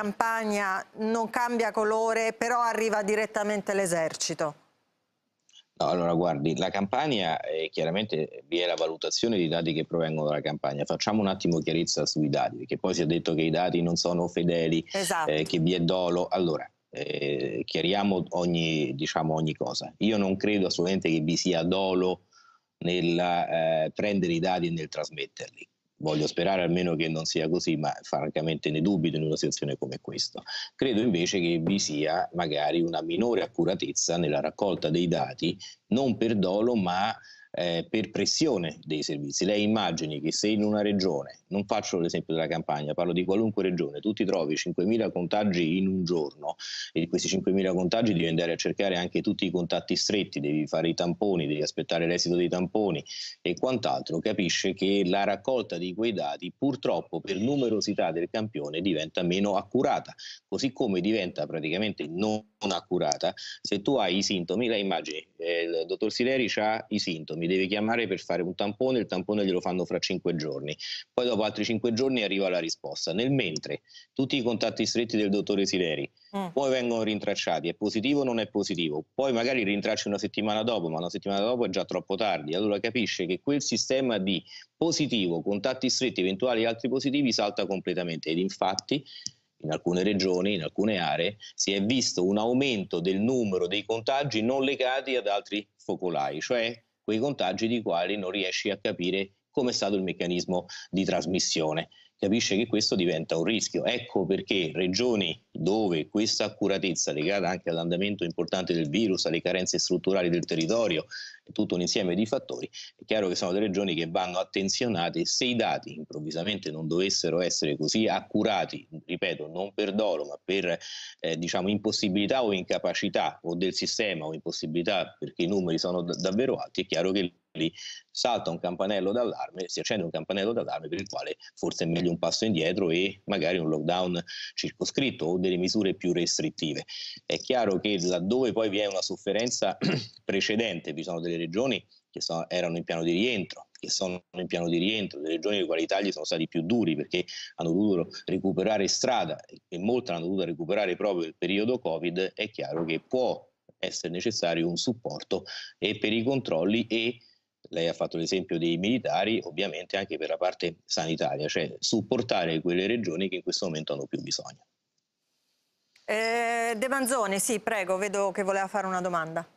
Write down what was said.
campagna non cambia colore, però arriva direttamente l'esercito? No, allora guardi, la campagna eh, chiaramente vi è la valutazione dei dati che provengono dalla campagna. Facciamo un attimo chiarezza sui dati, perché poi si è detto che i dati non sono fedeli, eh, esatto. eh, che vi è dolo. Allora, eh, chiariamo ogni, diciamo, ogni, cosa. Io non credo assolutamente che vi sia dolo nel eh, prendere i dati e nel trasmetterli voglio sperare almeno che non sia così, ma francamente ne dubito in una situazione come questa. Credo invece che vi sia magari una minore accuratezza nella raccolta dei dati, non per dolo, ma eh, per pressione dei servizi. Lei immagini che se in una regione, non faccio l'esempio della campagna, parlo di qualunque regione, tu ti trovi 5.000 contagi in un giorno e di questi 5.000 contagi devi andare a cercare anche tutti i contatti stretti, devi fare i tamponi, devi aspettare l'esito dei tamponi e quant'altro, capisce che la raccolta di quei dati purtroppo per numerosità del campione diventa meno accurata, così come diventa praticamente non accurata, se tu hai i sintomi, lei immagini, eh, il dottor Sileri ha i sintomi, devi chiamare per fare un tampone, il tampone glielo fanno fra cinque giorni, poi dopo altri cinque giorni arriva la risposta. Nel mentre tutti i contatti stretti del dottore Sileri mm. poi vengono rintracciati, è positivo o non è positivo, poi magari rintracci una settimana dopo, ma una settimana dopo è già troppo tardi, allora capisce che quel sistema di positivo, contatti stretti, eventuali altri positivi salta completamente ed infatti in alcune regioni, in alcune aree, si è visto un aumento del numero dei contagi non legati ad altri focolai, cioè quei contagi di quali non riesci a capire come è stato il meccanismo di trasmissione capisce che questo diventa un rischio. Ecco perché regioni dove questa accuratezza legata anche all'andamento importante del virus, alle carenze strutturali del territorio, tutto un insieme di fattori, è chiaro che sono delle regioni che vanno attenzionate se i dati improvvisamente non dovessero essere così accurati, ripeto, non per dolo, ma per eh, diciamo impossibilità o incapacità o del sistema o impossibilità perché i numeri sono d- davvero alti, è chiaro che lì salta un campanello d'allarme, si accende un campanello d'allarme per il quale forse è meglio un passo indietro e magari un lockdown circoscritto o delle misure più restrittive. È chiaro che laddove poi vi è una sofferenza precedente, vi sono delle regioni che sono, erano in piano di rientro, che sono in piano di rientro, delle regioni le quali i tagli sono stati più duri perché hanno dovuto recuperare strada e molte hanno dovuto recuperare proprio il periodo Covid, è chiaro che può essere necessario un supporto e per i controlli e lei ha fatto l'esempio dei militari, ovviamente anche per la parte sanitaria, cioè supportare quelle regioni che in questo momento hanno più bisogno. Eh, De Manzoni, sì, prego, vedo che voleva fare una domanda.